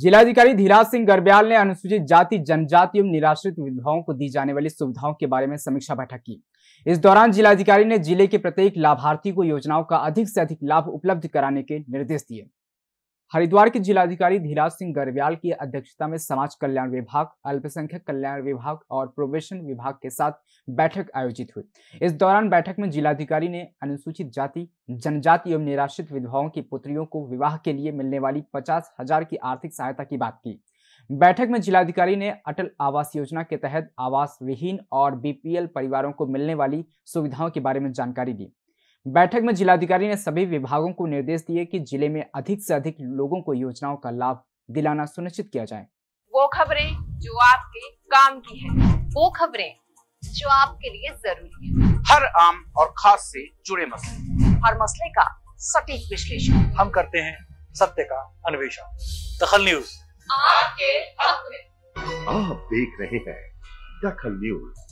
जिलाधिकारी धीराज सिंह गर्ब्याल ने अनुसूचित जाति जनजाति एवं निराश्रित विधवाओं को दी जाने वाली सुविधाओं के बारे में समीक्षा बैठक की इस दौरान जिलाधिकारी ने जिले के प्रत्येक लाभार्थी को योजनाओं का अधिक से अधिक लाभ उपलब्ध कराने के निर्देश दिए हरिद्वार के जिलाधिकारी धीराज सिंह गर्ब्याल की अध्यक्षता में समाज कल्याण विभाग अल्पसंख्यक कल्याण विभाग और प्रोबेशन विभाग के साथ बैठक आयोजित हुई इस दौरान बैठक में जिलाधिकारी ने अनुसूचित जाति जनजाति एवं निराश्रित विधवाओं की पुत्रियों को विवाह के लिए मिलने वाली पचास हजार की आर्थिक सहायता की बात की बैठक में जिलाधिकारी ने अटल आवास योजना के तहत आवास विहीन और बीपीएल परिवारों को मिलने वाली सुविधाओं के बारे में जानकारी दी बैठक में जिलाधिकारी ने सभी विभागों को निर्देश दिए कि जिले में अधिक से अधिक लोगों को योजनाओं का लाभ दिलाना सुनिश्चित किया जाए वो खबरें जो आपके काम की है वो खबरें जो आपके लिए जरूरी है हर आम और खास से जुड़े मसले हर मसले का सटीक विश्लेषण हम करते हैं सत्य का अन्वेषण दखल न्यूज आपके आप देख रहे हैं दखल न्यूज